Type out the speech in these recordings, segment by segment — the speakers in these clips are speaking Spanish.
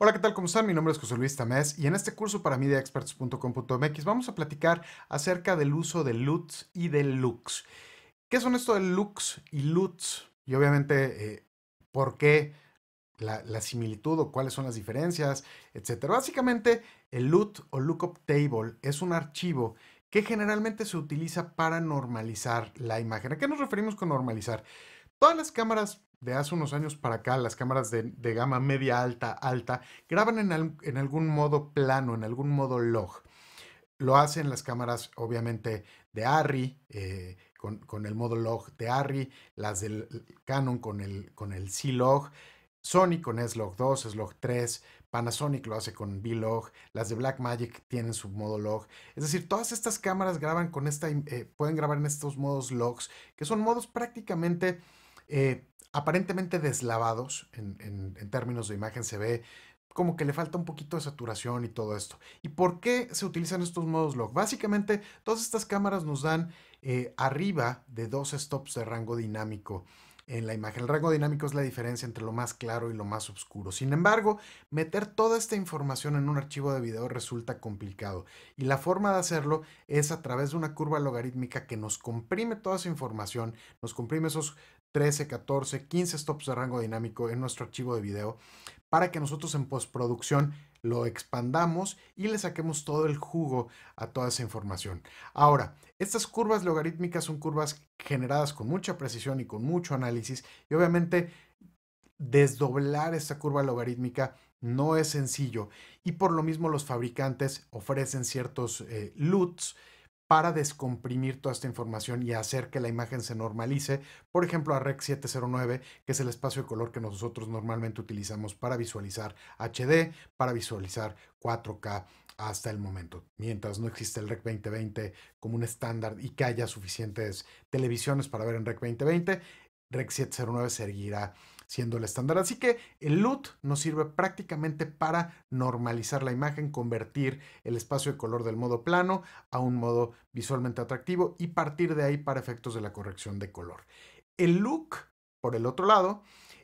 Hola, ¿qué tal? ¿Cómo están? Mi nombre es José Luis Tamés y en este curso para MediaExperts.com.mx vamos a platicar acerca del uso de LUTs y de LUX. ¿Qué son esto de LUX y LUTs? Y obviamente, eh, ¿por qué la, similitud o cuáles son las diferencias, etcétera? Básicamente, el LUT o Lookup Table es un archivo que generalmente se utiliza para normalizar la imagen. ¿A qué nos referimos con normalizar? Todas las cámaras de hace unos años para acá, las cámaras de, gama media alta, alta, graban en, algún modo plano, en algún modo log. Lo hacen las cámaras, obviamente, de ARRI, eh, con, el modo log de ARRI, las del Canon con el, con el C-Log, Sony con S-Log 2, S-Log 3, Panasonic lo hace con v log las de Blackmagic tienen su modo log. Es decir, todas estas cámaras graban con esta, eh, pueden grabar en estos modos logs, que son modos prácticamente... Eh, aparentemente deslavados en, términos de imagen. Se ve como que le falta un poquito de saturación y todo esto. ¿Y por qué se utilizan estos modos log? Básicamente, todas estas cámaras nos dan eh, arriba de dos stops de rango dinámico en la imagen. El rango dinámico es la diferencia entre lo más claro y lo más oscuro. Sin embargo, meter toda esta información en un archivo de video resulta complicado y la forma de hacerlo es a través de una curva logarítmica que nos comprime toda esa información, nos comprime esos 13, 14, 15 stops de rango dinámico en nuestro archivo de video para que nosotros en postproducción lo expandamos y le saquemos todo el jugo a toda esa información. Ahora, estas curvas logarítmicas son curvas generadas con mucha precisión y con mucho análisis y obviamente desdoblar esta curva logarítmica no es sencillo y por lo mismo los fabricantes ofrecen ciertos eh, LUTs para descomprimir toda esta información y hacer que la imagen se normalice, por ejemplo a Rec 709, que es el espacio de color que nosotros normalmente utilizamos para visualizar HD, para visualizar 4K hasta el momento. Mientras no existe el Rec 2020 como un estándar y que haya suficientes televisiones para ver en Rec 2020, Rec 709 seguirá siendo el estándar. Así que el LUT nos sirve prácticamente para normalizar la imagen, convertir el espacio de color del modo plano a un modo visualmente atractivo y partir de ahí para efectos de la corrección de color. El look, por el otro lado,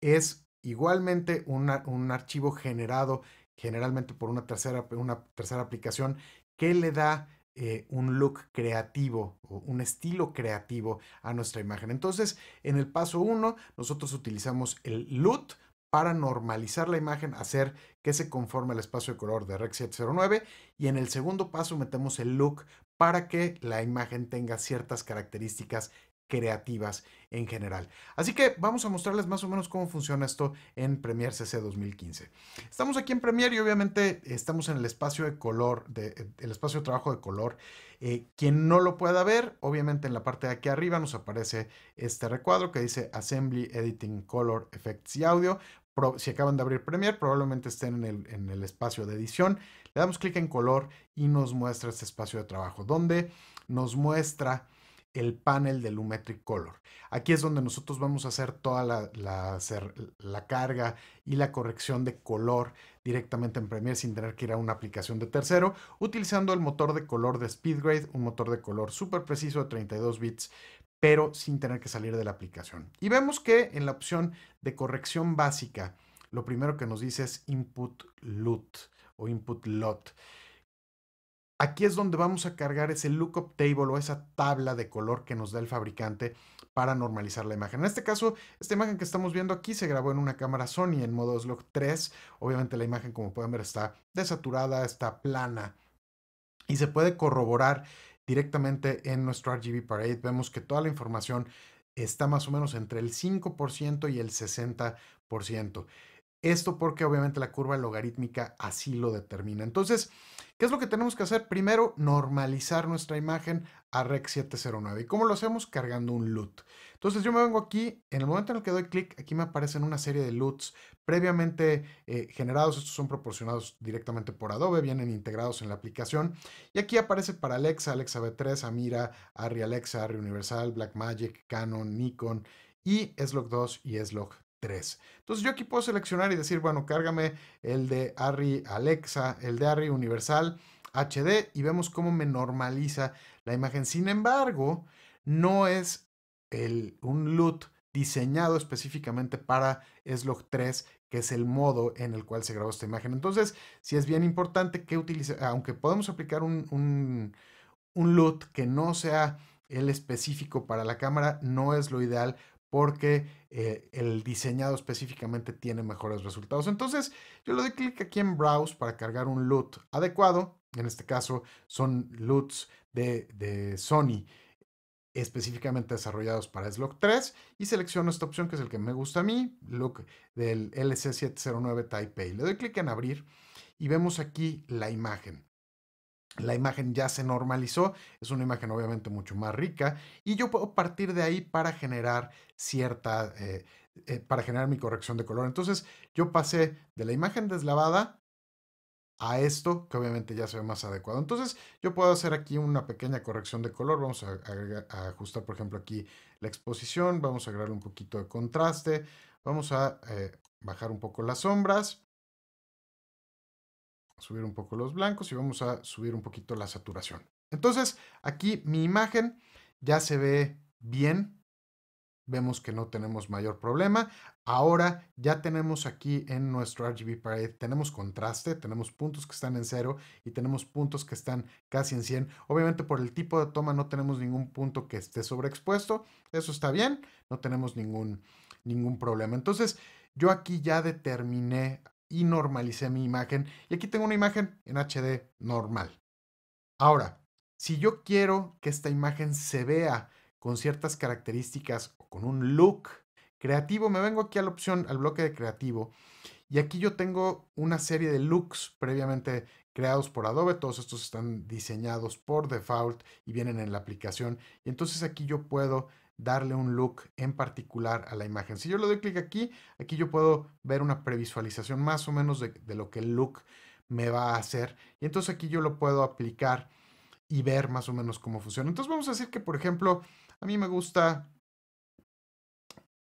es igualmente un archivo generado generalmente por una tercera, una tercera aplicación que le da eh, un look creativo o un estilo creativo a nuestra imagen. Entonces, en el paso 1, nosotros utilizamos el LUT para normalizar la imagen, hacer que se conforme al espacio de color de Rec 709 y en el segundo paso metemos el look para que la imagen tenga ciertas características creativas en general. Así que vamos a mostrarles más o menos cómo funciona esto en Premiere CC 2015. Estamos aquí en Premiere y obviamente estamos en el espacio de color, de, eh, el espacio de trabajo de color. Eh, quien no lo pueda ver, obviamente en la parte de aquí arriba nos aparece este recuadro que dice Assembly, Editing, Color, Effects y Audio. si acaban de abrir Premiere, probablemente estén en el, en el espacio de edición. Le damos clic en color y nos muestra este espacio de trabajo donde nos muestra el panel de Lumetric Color. Aquí es donde nosotros vamos a hacer toda la, carga y la corrección de color directamente en Premiere sin tener que ir a una aplicación de tercero, utilizando el motor de color de SpeedGrade, un motor de color súper preciso de 32 bits, pero sin tener que salir de la aplicación. Y vemos que en la opción de corrección básica, lo primero que nos dice es Input LUT o Input LOT. Aquí es donde vamos a cargar ese lookup table o esa tabla de color que nos da el fabricante para normalizar la imagen. En este caso, esta imagen que estamos viendo aquí se grabó en una cámara Sony en modo slog 3. Obviamente la imagen, como pueden ver, está desaturada, está plana y se puede corroborar directamente en nuestro RGB Parade. Vemos que toda la información está más o menos entre el 5% y el 60%. Esto porque obviamente la curva logarítmica así lo determina. Entonces, ¿Qué es lo que tenemos que hacer? Primero, normalizar nuestra imagen a Rec 709. ¿Y cómo lo hacemos? Cargando un LUT. Entonces yo me vengo aquí, en el momento en el que doy clic, aquí me aparecen una serie de LUTs previamente eh, generados. Estos son proporcionados directamente por Adobe, vienen integrados en la aplicación. Y aquí aparece para Alexa, Alexa V3, Amira, Arri Alexa, Arri Universal, Blackmagic, Canon, Nikon y slog 2 y slog entonces yo aquí puedo seleccionar y decir, bueno, cárgame el de Arri Alexa, el de Arri Universal HD y vemos cómo me normaliza la imagen. Sin embargo, no es un LUT diseñado específicamente para SLOG 3, que es el modo en el cual se grabó esta imagen. Entonces, si es bien importante que utilice, aunque podemos aplicar un, un, un LUT que no sea el específico para la cámara, no es lo ideal porque eh, el diseñado específicamente tiene mejores resultados. Entonces yo le doy clic aquí en Browse para cargar un LUT adecuado. En este caso son LUTs de, Sony específicamente desarrollados para Slock 3 y selecciono esta opción que es el que me gusta a mí, look del LC709 Taipei. Le doy clic en abrir y vemos aquí la imagen la imagen ya se normalizó, es una imagen obviamente mucho más rica y yo puedo partir de ahí para generar cierta, eh, eh, para generar mi corrección de color. Entonces yo pasé de la imagen deslavada a esto que obviamente ya se ve más adecuado. Entonces yo puedo hacer aquí una pequeña corrección de color, vamos a, ajustar por ejemplo aquí la exposición, vamos a agregar un poquito de contraste, vamos a eh, bajar un poco las sombras subir un poco los blancos y vamos a subir un poquito la saturación. Entonces, aquí mi imagen ya se ve bien. Vemos que no tenemos mayor problema. Ahora ya tenemos aquí en nuestro RGB Parade, tenemos contraste, tenemos puntos que están en cero y tenemos puntos que están casi en 100. Obviamente por el tipo de toma no tenemos ningún punto que esté sobreexpuesto. Eso está bien, no tenemos ningún, ningún problema. Entonces, yo aquí ya determiné y normalicé mi imagen. Y aquí tengo una imagen en HD normal. Ahora, si yo quiero que esta imagen se vea con ciertas características o con un look creativo, me vengo aquí a la opción, al bloque de creativo. Y aquí yo tengo una serie de looks previamente creados por Adobe. Todos estos están diseñados por default y vienen en la aplicación. Y entonces aquí yo puedo darle un look en particular a la imagen. Si yo le doy clic aquí, aquí yo puedo ver una previsualización más o menos de, lo que el look me va a hacer. Y entonces aquí yo lo puedo aplicar y ver más o menos cómo funciona. Entonces vamos a decir que, por ejemplo, a mí me gusta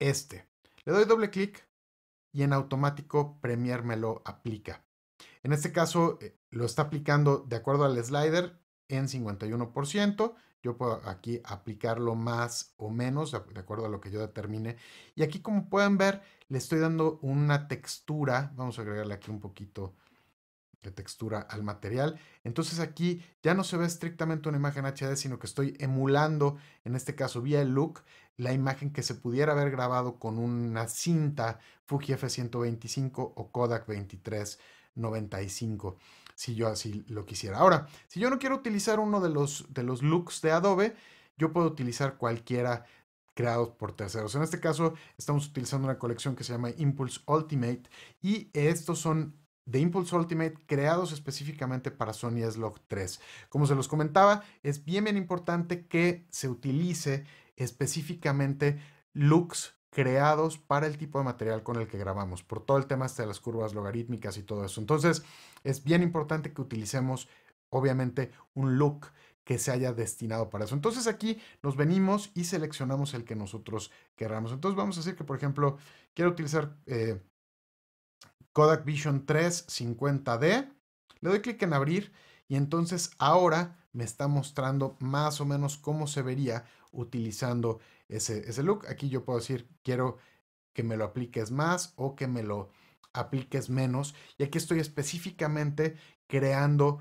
este. Le doy doble clic y en automático Premiere me lo aplica. En este caso eh, lo está aplicando de acuerdo al slider en 51%. Yo puedo aquí aplicarlo más o menos, de acuerdo a lo que yo determine. Y aquí, como pueden ver, le estoy dando una textura. Vamos a agregarle aquí un poquito de textura al material. Entonces aquí ya no se ve estrictamente una imagen HD, sino que estoy emulando, en este caso vía el look, la imagen que se pudiera haber grabado con una cinta Fuji F125 o Kodak 2395 si yo así lo quisiera. Ahora, si yo no quiero utilizar uno de los, de los looks de Adobe, yo puedo utilizar cualquiera creados por terceros. En este caso, estamos utilizando una colección que se llama Impulse Ultimate y estos son de Impulse Ultimate creados específicamente para Sony s 3. Como se los comentaba, es bien bien importante que se utilice específicamente looks creados para el tipo de material con el que grabamos, por todo el tema este de las curvas logarítmicas y todo eso. Entonces, es bien importante que utilicemos, obviamente, un look que se haya destinado para eso. Entonces aquí nos venimos y seleccionamos el que nosotros queramos. Entonces vamos a decir que, por ejemplo, quiero utilizar eh, Kodak Vision 350D. Le doy clic en abrir y entonces ahora me está mostrando más o menos cómo se vería utilizando ese, look. Aquí yo puedo decir, quiero que me lo apliques más o que me lo apliques menos. Y aquí estoy específicamente creando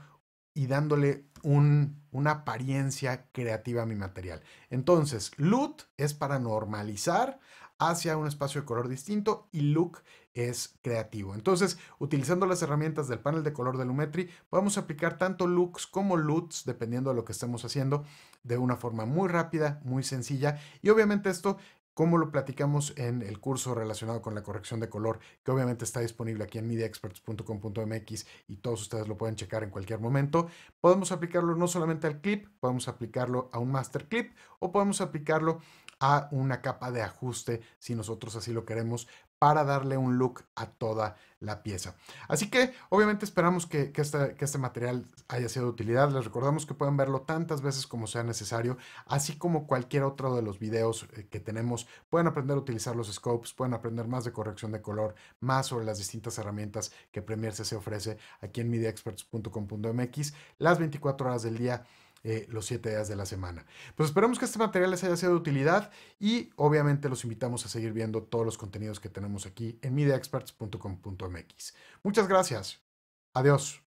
y dándole un, una apariencia creativa a mi material. Entonces, LUT es para normalizar hacia un espacio de color distinto y look es creativo. Entonces, utilizando las herramientas del panel de color de Lumetri, podemos aplicar tanto looks como LUTs, dependiendo de lo que estemos haciendo, de una forma muy rápida, muy sencilla y obviamente esto como lo platicamos en el curso relacionado con la corrección de color, que obviamente está disponible aquí en mediaexperts.com.mx y todos ustedes lo pueden checar en cualquier momento. Podemos aplicarlo no solamente al clip, podemos aplicarlo a un master clip o podemos aplicarlo a una capa de ajuste si nosotros así lo queremos para darle un look a toda la pieza. Así que obviamente esperamos que, este, material haya sido de utilidad. Les recordamos que pueden verlo tantas veces como sea necesario, así como cualquier otro de los videos eh, que tenemos. Pueden aprender a utilizar los scopes, pueden aprender más de corrección de color, más sobre las distintas herramientas que Premiere se ofrece aquí en mediaexperts.com.mx las 24 horas del día eh, los siete días de la semana. Pues esperamos que este material les haya sido de utilidad y obviamente los invitamos a seguir viendo todos los contenidos que tenemos aquí en mediaexperts.com.mx. Muchas gracias. Adiós.